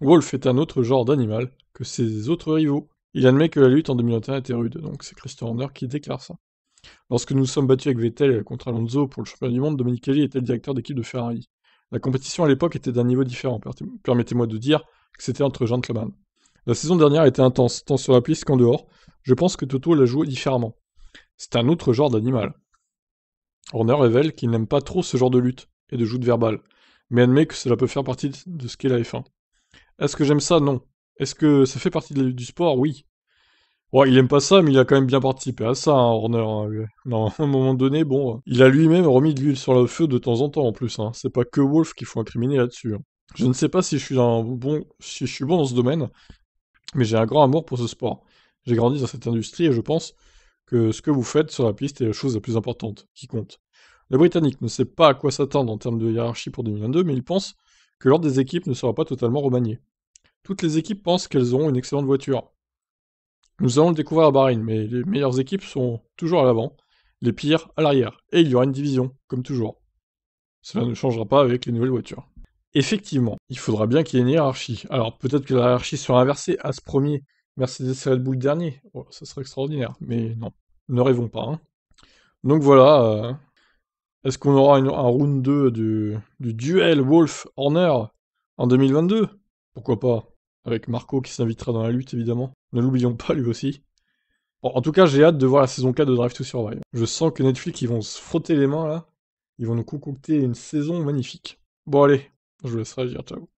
Wolf est un autre genre d'animal que ses autres rivaux. Il admet que la lutte en 2021 était rude, donc c'est Christian Horner qui déclare ça. Lorsque nous sommes battus avec Vettel contre Alonso pour le championnat du monde, Kelly était le directeur d'équipe de Ferrari. La compétition à l'époque était d'un niveau différent, permettez-moi de dire que c'était entre gentlemen. La saison dernière était intense, tant sur la piste qu'en dehors. Je pense que Toto l'a joué différemment. C'est un autre genre d'animal. Horner révèle qu'il n'aime pas trop ce genre de lutte et de joute verbale, mais admet que cela peut faire partie de ce qu'est la F1. Est-ce que j'aime ça Non. Est-ce que ça fait partie du sport Oui. Ouais, il aime pas ça, mais il a quand même bien participé à ça, Horner. Hein, hein. non, à un moment donné, bon, il a lui-même remis de l'huile sur le feu de temps en temps en plus. Hein. C'est pas que Wolf qu'il faut incriminer là-dessus. Hein. Je ne sais pas si je suis bon, si je suis bon dans ce domaine, mais j'ai un grand amour pour ce sport. J'ai grandi dans cette industrie et je pense que ce que vous faites sur la piste est la chose la plus importante qui compte. Le Britannique ne sait pas à quoi s'attendre en termes de hiérarchie pour 2022, mais il pense que l'ordre des équipes ne sera pas totalement remanié. Toutes les équipes pensent qu'elles auront une excellente voiture. Nous allons le découvrir à Bahreïn, mais les meilleures équipes sont toujours à l'avant, les pires à l'arrière, et il y aura une division, comme toujours. Cela ne changera pas avec les nouvelles voitures. Effectivement, il faudra bien qu'il y ait une hiérarchie. Alors peut-être que la hiérarchie sera inversée, à ce premier, Mercedes Red Bull dernier. Oh, ça serait extraordinaire, mais non, ne rêvons pas. Hein. Donc voilà, euh, est-ce qu'on aura un round 2 du, du duel Wolf-Horner en 2022 Pourquoi pas Avec Marco qui s'invitera dans la lutte, évidemment. Ne l'oublions pas, lui aussi. en tout cas, j'ai hâte de voir la saison 4 de Drive to Survive. Je sens que Netflix, ils vont se frotter les mains, là. Ils vont nous concocter une saison magnifique. Bon, allez, je vous laisserai dire ciao.